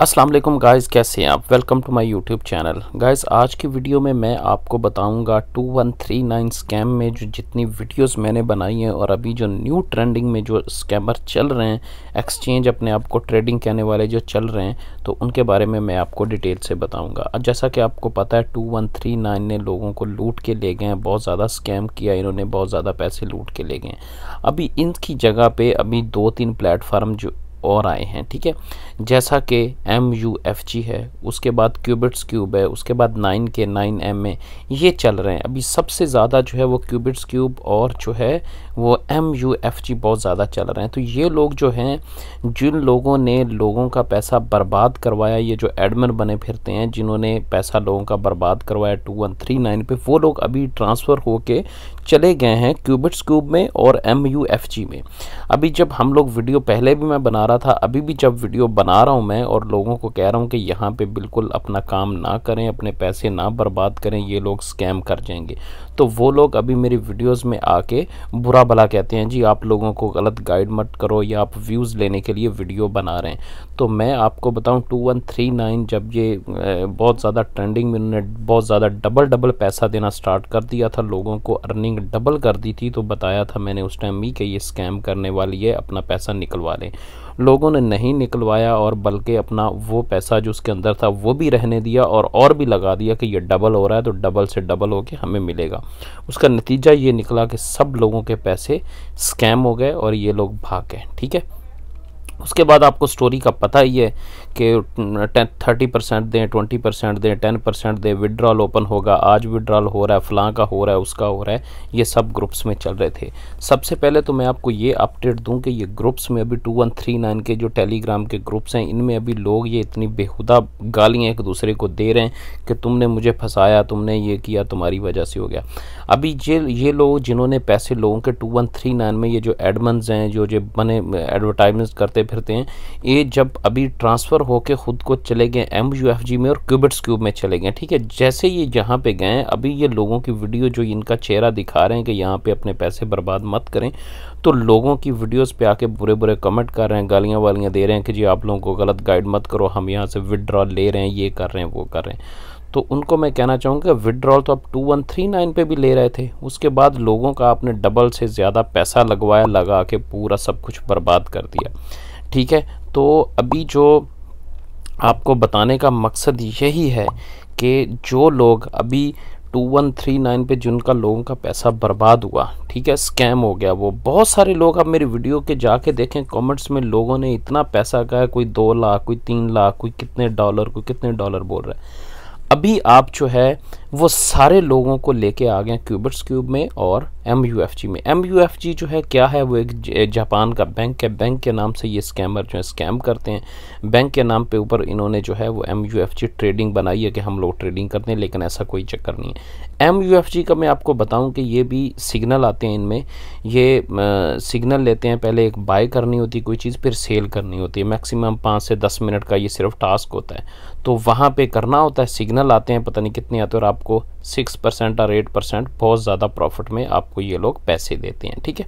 अस्सलाम वालेकुम गाइस कैसे हैं आप welcome to my YouTube channel guys आज की वीडियो में मैं आपको बताऊंगा 2139 स्कैम में जो जितनी वीडियोस मैंने बनाई हैं और अभी जो न्यू ट्रेंडिंग में जो स्कैमर चल रहे हैं एक्सचेंज अपने आप को ट्रेडिंग कहने वाले जो चल रहे हैं तो उनके बारे में मैं आपको डिटेल से बताऊँगा जैसा कि आपको पता है टू ने लोगों को लूट के ले गए हैं बहुत ज़्यादा स्कैम किया इन्होंने बहुत ज़्यादा पैसे लूट के ले गए अभी इनकी जगह पर अभी दो तीन प्लेटफार्म जो और आए हैं ठीक है जैसा कि एम यू एफ जी है उसके बाद क्यूबिट्स क्यूब है उसके बाद नाइन के नाइन एम ए ये चल रहे हैं अभी सबसे ज़्यादा जो है वो क्यूबिट्स क्यूब और जो है वो एम यू एफ जी बहुत ज़्यादा चल रहे हैं तो ये लोग जो हैं जिन लोगों ने लोगों का पैसा बर्बाद करवाया ये जो एडमिन बने फिरते हैं जिन्होंने पैसा लोगों का बर्बाद करवाया टू वन थ्री नाइन पे वो लोग अभी ट्रांसफ़र होके चले गए हैं क्यूबिट्स क्यूब में और एम यू एफ जी में अभी जब हम लोग वीडियो पहले भी मैं बना रहा रहा था अभी भी जब वीडियो बना रहा हूँ मैं और लोगों को कह रहा हूँ कि यहाँ पे बिल्कुल अपना काम ना करें अपने पैसे ना बर्बाद करें ये लोग स्कैम कर जाएंगे तो वो लोग अभी मेरी वीडियोस में आके बुरा भला कहते हैं जी आप लोगों को गलत गाइड मत करो या आप व्यूज़ लेने के लिए वीडियो बना रहे हैं तो मैं आपको बताऊं नाइन जब ये बहुत ज़्यादा ट्रेंडिंग में उन्होंने बहुत ज़्यादा डबल डबल पैसा देना स्टार्ट कर दिया था लोगों को अर्निंग डबल कर दी थी तो बताया था मैंने उस टाइम भी कि ये स्कैम करने वाली है अपना पैसा निकलवा लें लोगों ने नहीं निकलवाया और बल्कि अपना वो पैसा जो उसके अंदर था वो भी रहने दिया और और भी लगा दिया कि ये डबल हो रहा है तो डबल से डबल होके हमें मिलेगा उसका नतीजा ये निकला कि सब लोगों के पैसे स्कैम हो गए और ये लोग भाग गए ठीक है उसके बाद आपको स्टोरी का पता ही है कि थर्टी परसेंट दें ट्वेंटी परसेंट दें टेन परसेंट दें विड्रॉल ओपन होगा आज विड्रॉल हो रहा है फ़लाँ का हो रहा है उसका हो रहा है ये सब ग्रुप्स में चल रहे थे सबसे पहले तो मैं आपको ये अपडेट दूं कि ये ग्रुप्स में अभी टू वन थ्री नाइन के जो टेलीग्राम के ग्रुप्स हैं इनमें अभी लोग ये इतनी बेहुदा गालियाँ एक दूसरे को दे रहे हैं कि तुमने मुझे फंसाया तुमने ये किया तुम्हारी वजह से हो गया अभी ये ये लोग जिन्होंने पैसे लोगों के टू वन थ्री नाइन में ये जो एडमंस हैं जो जो बने एडवर्टाइजमेंट करते फिरते हैं ये जब अभी ट्रांसफ़र होकर ख़ुद को चले गए एम यू एफ जी में और क्यूबिट्स क्यूब में चले गए ठीक है जैसे ये यहाँ पे गए अभी ये लोगों की वीडियो जो इनका चेहरा दिखा रहे हैं कि यहाँ पे अपने पैसे बर्बाद मत करें तो लोगों की वीडियोस पे आके बुरे बुरे कमेंट कर रहे हैं गालियाँ वालियाँ दे रहे हैं कि जी आप लोगों को गलत गाइड मत करो हम यहाँ से विदड्रॉल ले रहे हैं ये कर रहे हैं वो कर रहे हैं तो उनको मैं कहना चाहूँगा विदड्रॉल तो आप टू वन थ्री नाइन पर भी ले रहे थे उसके बाद लोगों का आपने डबल से ज़्यादा पैसा लगवाया लगा के पूरा सब कुछ बर्बाद कर दिया ठीक है तो अभी जो आपको बताने का मकसद यही है कि जो लोग अभी टू वन थ्री नाइन पर जिनका लोगों का पैसा बर्बाद हुआ ठीक है स्कैम हो गया वो बहुत सारे लोग अब मेरी वीडियो के जाके देखें कमेंट्स में लोगों ने इतना पैसा कहा कोई दो लाख कोई तीन लाख कोई कितने डॉलर कोई कितने डॉलर बोल रहा है अभी आप जो है वो सारे लोगों को लेके आ गए क्यूबर्स क्यूब में और एम यू एफ जी में एम यू एफ जी जो है क्या है वो एक जापान का बैंक है बैंक के नाम से ये स्कैमर जो है स्कैम करते हैं बैंक के नाम पे ऊपर इन्होंने जो है वो M U F G trading बनाई है कि हम लोग ट्रेडिंग करते हैं लेकिन ऐसा कोई चक्कर नहीं है एम यू एफ जी का मैं आपको बताऊँ कि ये भी सिग्नल आते हैं इनमें ये सिग्नल लेते हैं पहले एक बाय करनी होती है कोई चीज़ फिर सेल करनी होती है मैक्सिमम पाँच से दस मिनट का ये सिर्फ टास्क होता है तो वहाँ पर करना होता है सिग्नल आते हैं पता नहीं कितने आते हैं और आप आपको सिक्स परसेंट और एट परसेंट बहुत ज़्यादा प्रॉफिट में आपको ये लोग पैसे देते हैं ठीक है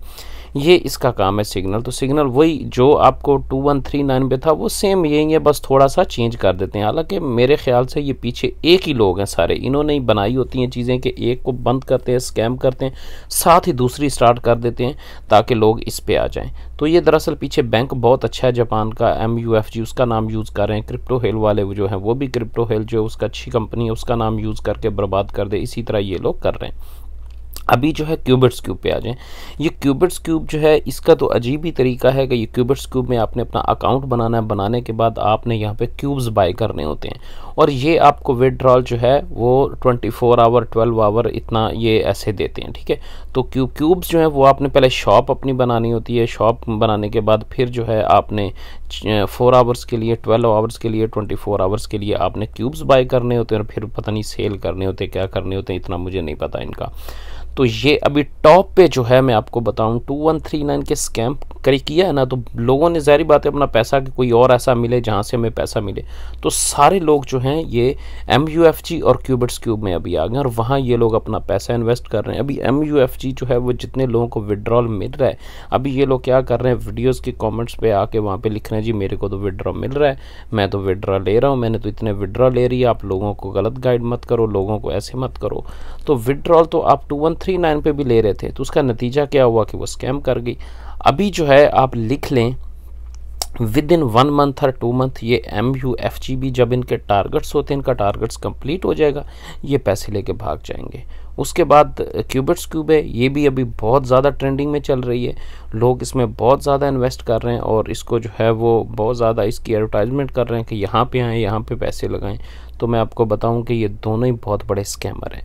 ये इसका काम है सिग्नल तो सिग्नल वही जो आपको टू वन थ्री नाइन पे था वो सेम यही है बस थोड़ा सा चेंज कर देते हैं हालांकि मेरे ख्याल से ये पीछे एक ही लोग हैं सारे इन्होंने ही बनाई होती हैं चीज़ें कि एक को बंद करते हैं स्कैम करते हैं साथ ही दूसरी स्टार्ट कर देते हैं ताकि लोग इस पर आ जाएँ तो ये दरअसल पीछे बैंक बहुत अच्छा है जापान का एम यू एफ जी उसका नाम यूज़ कर रहे हैं क्रिप्टो हेल वाले जो हैं वो भी क्रिप्टो हेल जो उसका अच्छी कंपनी है उसका नाम यूज़ करके बर्बाद कर दे इसी तरह ये लोग कर रहे हैं अभी जो है क्यूबिट्स क्यूब पे आ जाएं ये क्यूबिट्स क्यूब जो है इसका तो अजीब ही तरीका है कि ये क्यूबिट्स क्यूब में आपने अपना अकाउंट बनाना है बनाने के बाद आपने यहाँ पे क्यूब्स बाय करने होते हैं और ये आपको विड्रॉल जो है वो 24 आवर ट्वेल्व आवर इतना ये ऐसे देते हैं ठीक है तो क्यूब क्यूब्स जो है वो आपने पहले शॉप अपनी बनानी होती है शॉप बनाने के बाद फिर जो है आपने फोर आवर्स के लिए ट्वेल्व आवर्स के लिए ट्वेंटी फोर आवर्स के लिए आपने क्यूब्स बाय करने होते हैं और फिर पता नहीं सेल करने होते क्या करने होते हैं इतना मुझे नहीं पता इनका तो ये अभी टॉप पे जो है मैं आपको बताऊं 2139 के स्कैम करी किया है ना तो लोगों ने जहरी बात है अपना पैसा कि कोई और ऐसा मिले जहाँ से हमें पैसा मिले तो सारे लोग जो हैं ये एम और क्यूबिट्स क्यूब में अभी आ गए और वहाँ ये लोग अपना पैसा इन्वेस्ट कर रहे हैं अभी एम जो है वो जितने लोगों को विड्रॉल मिल रहा है अभी ये लोग क्या कर रहे हैं वीडियोज़ के कॉमेंट्स पर आके वहाँ पर लिख रहे हैं जी मेरे को तो विड्रॉ मिल रहा है मैं तो विड्रॉ ले रहा हूँ मैंने तो इतने विड्रॉ ले रही है आप लोगों को गलत गाइड मत करो लोगों को ऐसे मत करो तो विड्रॉल तो आप टू वन थ्री नाइन पर भी ले रहे थे तो उसका नतीजा क्या हुआ कि वो स्कैम कर गई अभी जो है आप लिख लें विद इन वन मंथ और टू मंथ ये M U F G B जब इनके टारगेट्स होते हैं इनका टारगेट्स कंप्लीट हो जाएगा ये पैसे लेके भाग जाएंगे उसके बाद क्यूबिट्स क्यूब है ये भी अभी बहुत ज़्यादा ट्रेंडिंग में चल रही है लोग इसमें बहुत ज़्यादा इन्वेस्ट कर रहे हैं और इसको जो है वो बहुत ज़्यादा इसकी एडवर्टाइजमेंट कर रहे हैं कि यहाँ पे आएँ यहाँ पे पैसे लगाएं तो मैं आपको बताऊँ कि ये दोनों ही बहुत बड़े स्कैमर हैं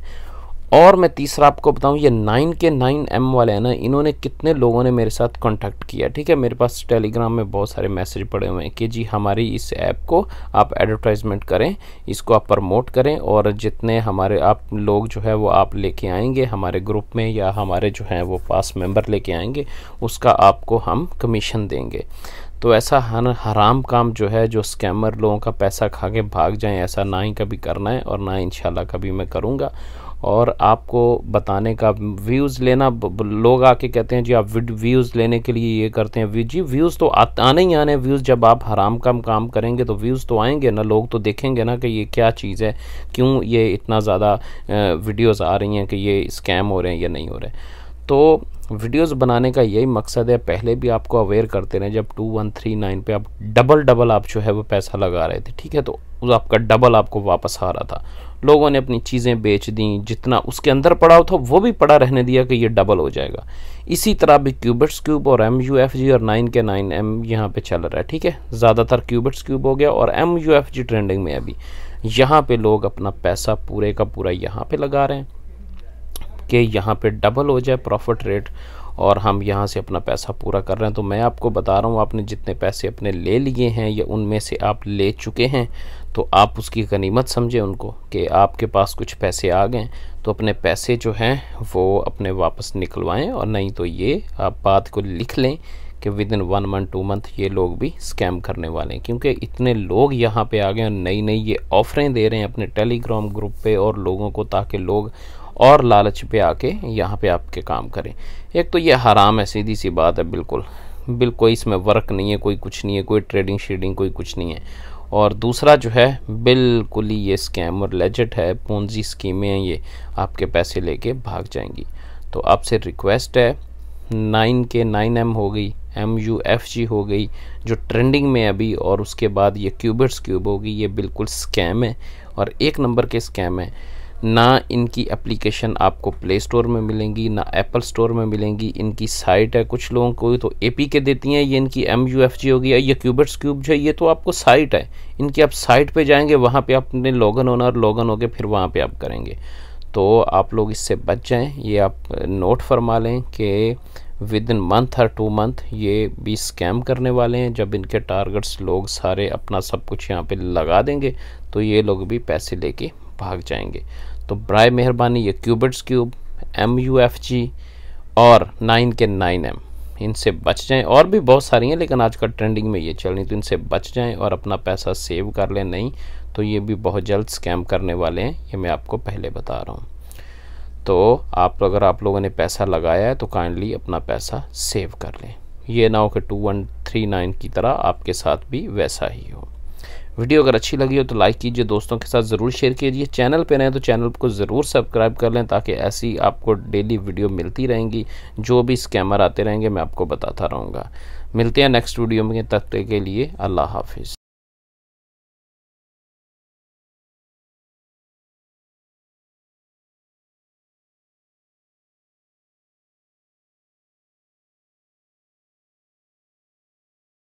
और मैं तीसरा आपको बताऊं ये नाइन के नाइन एम वाले हैं ना इन्होंने कितने लोगों ने मेरे साथ कांटेक्ट किया ठीक है मेरे पास टेलीग्राम में बहुत सारे मैसेज पड़े हुए हैं कि जी हमारी इस ऐप को आप एडवर्टाइजमेंट करें इसको आप प्रमोट करें और जितने हमारे आप लोग जो है वो आप लेके आएंगे हमारे ग्रुप में या हमारे जो हैं वो पास मेम्बर लेके आएंगे उसका आपको हम कमीशन देंगे तो ऐसा हर हराम काम जो है जो स्कैमर लोगों का पैसा खा के भाग जाए ऐसा ना ही कभी करना है और ना इंशाल्लाह कभी मैं करूँगा और आपको बताने का व्यूज़ लेना लोग आके कहते हैं जी आप व्यूज़ लेने के लिए ये करते हैं जी व्यूज़ तो आ, आने ही आने व्यूज़ जब आप हराम काम काम करेंगे तो व्यूज़ तो आएंगे ना लोग तो देखेंगे ना कि ये क्या चीज़ है क्यों ये इतना ज़्यादा वीडियोज़ आ रही हैं कि ये स्कैम हो रहे हैं या नहीं हो रहे तो वीडियोस बनाने का यही मकसद है पहले भी आपको अवेयर करते रहे जब टू वन थ्री नाइन पर आप डबल डबल आप जो है वो पैसा लगा रहे थे ठीक है तो उस आपका डबल आपको वापस आ रहा था लोगों ने अपनी चीज़ें बेच दी जितना उसके अंदर पड़ा था वो भी पड़ा रहने दिया कि ये डबल हो जाएगा इसी तरह भी क्यूबिट्स क्यूब और एम यू एफ जी और नाइन के नाइन एम यहाँ पे चल रहा है ठीक है ज़्यादातर क्यूबिट्स क्यूब हो गया और M U F G trending में अभी यहाँ पे लोग अपना पैसा पूरे का पूरा यहाँ पे लगा रहे हैं के यहाँ पे डबल हो जाए प्रॉफिट रेट और हम यहाँ से अपना पैसा पूरा कर रहे हैं तो मैं आपको बता रहा हूँ आपने जितने पैसे अपने ले लिए हैं या उनमें से आप ले चुके हैं तो आप उसकी गनीमत समझें उनको कि आपके पास कुछ पैसे आ गए तो अपने पैसे जो हैं वो अपने वापस निकलवाएं और नहीं तो ये आप बात को लिख लें कि within one month two month ये लोग भी स्कैम करने वाले हैं क्योंकि इतने लोग यहाँ पे आ गए और नई नई ये ऑफ़रें दे रहे हैं अपने टेलीग्राम ग्रुप पे और लोगों को ताकि लोग और लालच पे आके यहाँ पे आपके काम करें एक तो ये हराम है सीधी सी बात है बिल्कुल बिल्कुल इसमें वर्क नहीं है कोई कुछ नहीं है कोई ट्रेडिंग शेडिंग कोई कुछ नहीं है और दूसरा जो है बिल्कुल ही ये स्कैम और लेजट है पूंजी स्कीमें हैं ये आपके पैसे लेके भाग जाएंगी तो आपसे रिक्वेस्ट है नाइन के नाइन एम हो गई एम यू एफ जी हो गई जो ट्रेंडिंग में अभी और उसके बाद ये क्यूबर्स क्यूब होगी ये बिल्कुल स्कैम है और एक नंबर के स्कैम है ना इनकी एप्लीकेशन आपको प्ले स्टोर में मिलेंगी ना एप्पल स्टोर में मिलेंगी इनकी साइट है कुछ लोगों को तो ए पी के देती हैं ये इनकी एम यू एफ जी होगी या क्यूबर्स क्यूब जो है ये तो आपको साइट है इनकी आप साइट पे जाएंगे वहाँ पे आपने लॉगन होना और लॉगन होके फिर वहाँ पे आप करेंगे तो आप लोग इससे बच जाएँ ये आप नोट फरमा लें कि विद इन मंथ और टू मंथ ये भी स्कैम करने वाले हैं जब इनके टारगेट्स लोग सारे अपना सब कुछ यहाँ पर लगा देंगे तो ये लोग भी पैसे लेके भाग जाएंगे तो ब्राय मेहरबानी ये qubits cube M U F G और नाइन के नाइन एम इनसे बच जाएं और भी बहुत सारी हैं लेकिन आज कल ट्रेंडिंग में ये चल रही तो इनसे बच जाएं और अपना पैसा सेव कर लें नहीं तो ये भी बहुत जल्द स्कैम करने वाले हैं ये मैं आपको पहले बता रहा हूँ तो आप अगर आप लोगों ने पैसा लगाया है तो काइंडली अपना पैसा सेव कर लें ये ना हो कि टू वन थ्री नाइन की तरह आपके साथ भी वैसा ही हो वीडियो अगर अच्छी लगी हो तो लाइक कीजिए दोस्तों के साथ ज़रूर शेयर कीजिए चैनल पर रहें तो चैनल को ज़रूर सब्सक्राइब कर लें ताकि ऐसी आपको डेली वीडियो मिलती रहेंगी जो भी स्कैमर आते रहेंगे मैं आपको बताता रहूँगा मिलते हैं नेक्स्ट वीडियो में तब तक के लिए अल्लाह हाफिज़